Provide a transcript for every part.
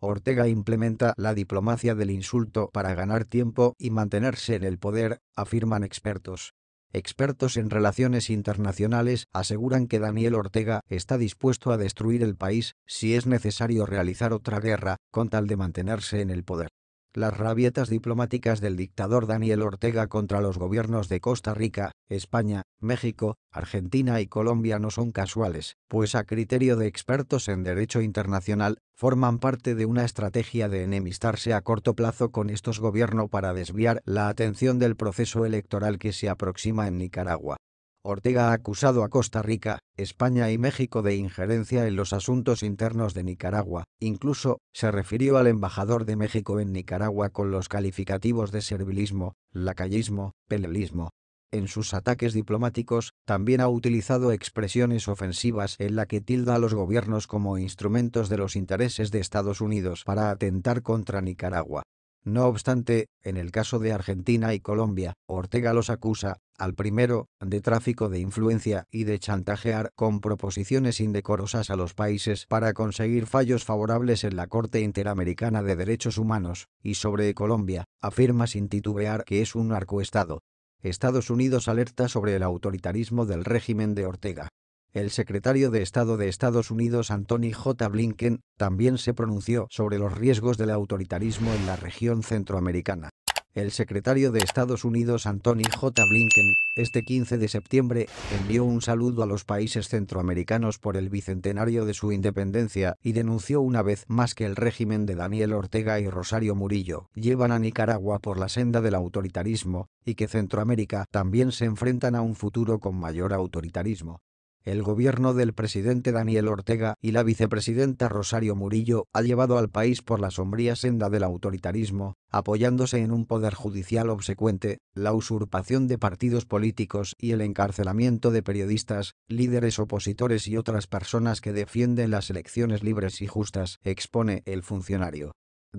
Ortega implementa la diplomacia del insulto para ganar tiempo y mantenerse en el poder, afirman expertos. Expertos en relaciones internacionales aseguran que Daniel Ortega está dispuesto a destruir el país si es necesario realizar otra guerra, con tal de mantenerse en el poder las rabietas diplomáticas del dictador Daniel Ortega contra los gobiernos de Costa Rica, España, México, Argentina y Colombia no son casuales, pues a criterio de expertos en derecho internacional, forman parte de una estrategia de enemistarse a corto plazo con estos gobiernos para desviar la atención del proceso electoral que se aproxima en Nicaragua. Ortega ha acusado a Costa Rica, España y México de injerencia en los asuntos internos de Nicaragua, incluso se refirió al embajador de México en Nicaragua con los calificativos de servilismo, lacayismo, pelelismo. En sus ataques diplomáticos, también ha utilizado expresiones ofensivas en la que tilda a los gobiernos como instrumentos de los intereses de Estados Unidos para atentar contra Nicaragua. No obstante, en el caso de Argentina y Colombia, Ortega los acusa, al primero, de tráfico de influencia y de chantajear con proposiciones indecorosas a los países para conseguir fallos favorables en la Corte Interamericana de Derechos Humanos, y sobre Colombia, afirma sin titubear que es un narcoestado. Estados Unidos alerta sobre el autoritarismo del régimen de Ortega. El secretario de Estado de Estados Unidos Anthony J. Blinken también se pronunció sobre los riesgos del autoritarismo en la región centroamericana. El secretario de Estados Unidos Anthony J. Blinken, este 15 de septiembre, envió un saludo a los países centroamericanos por el bicentenario de su independencia y denunció una vez más que el régimen de Daniel Ortega y Rosario Murillo llevan a Nicaragua por la senda del autoritarismo y que Centroamérica también se enfrentan a un futuro con mayor autoritarismo. El gobierno del presidente Daniel Ortega y la vicepresidenta Rosario Murillo ha llevado al país por la sombría senda del autoritarismo, apoyándose en un poder judicial obsecuente, la usurpación de partidos políticos y el encarcelamiento de periodistas, líderes opositores y otras personas que defienden las elecciones libres y justas, expone el funcionario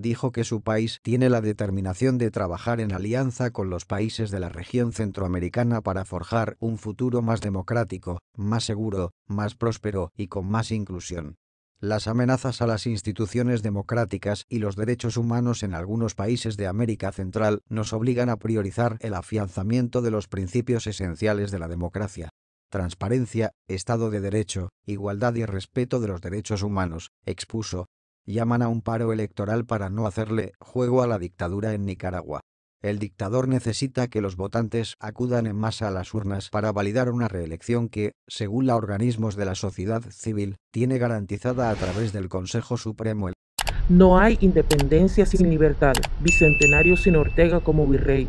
dijo que su país tiene la determinación de trabajar en alianza con los países de la región centroamericana para forjar un futuro más democrático, más seguro, más próspero y con más inclusión. Las amenazas a las instituciones democráticas y los derechos humanos en algunos países de América Central nos obligan a priorizar el afianzamiento de los principios esenciales de la democracia transparencia, Estado de Derecho, igualdad y respeto de los derechos humanos, expuso, llaman a un paro electoral para no hacerle juego a la dictadura en Nicaragua. El dictador necesita que los votantes acudan en masa a las urnas para validar una reelección que, según la organismos de la sociedad civil, tiene garantizada a través del Consejo Supremo. No hay independencia sin libertad, Bicentenario sin Ortega como virrey,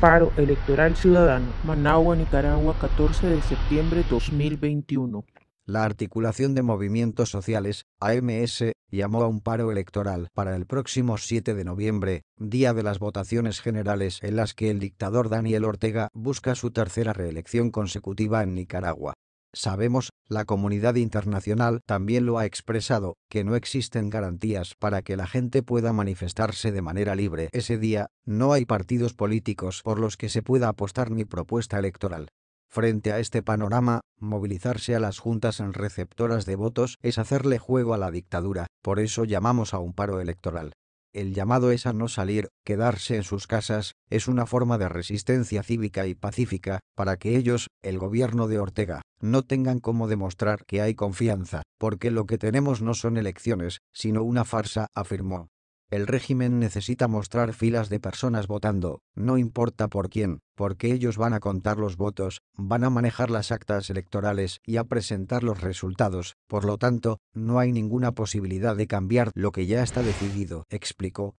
paro electoral ciudadano. Managua, Nicaragua, 14 de septiembre 2021. La articulación de movimientos sociales, AMS, llamó a un paro electoral para el próximo 7 de noviembre, día de las votaciones generales en las que el dictador Daniel Ortega busca su tercera reelección consecutiva en Nicaragua. Sabemos, la comunidad internacional también lo ha expresado, que no existen garantías para que la gente pueda manifestarse de manera libre ese día, no hay partidos políticos por los que se pueda apostar ni propuesta electoral. Frente a este panorama, movilizarse a las juntas en receptoras de votos es hacerle juego a la dictadura, por eso llamamos a un paro electoral. El llamado es a no salir, quedarse en sus casas, es una forma de resistencia cívica y pacífica, para que ellos, el gobierno de Ortega, no tengan cómo demostrar que hay confianza, porque lo que tenemos no son elecciones, sino una farsa, afirmó. El régimen necesita mostrar filas de personas votando, no importa por quién, porque ellos van a contar los votos, van a manejar las actas electorales y a presentar los resultados, por lo tanto, no hay ninguna posibilidad de cambiar lo que ya está decidido, explicó,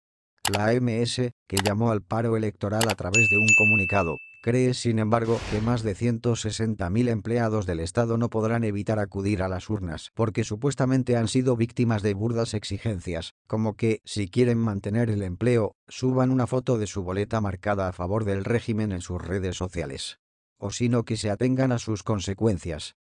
la MS, que llamó al paro electoral a través de un comunicado, cree sin embargo que más de 160.000 empleados del Estado no podrán evitar acudir a las urnas porque supuestamente han sido víctimas de burdas exigencias, como que, si quieren mantener el empleo, suban una foto de su boleta marcada a favor del régimen en sus redes sociales o sino que se atengan a sus consecuencias.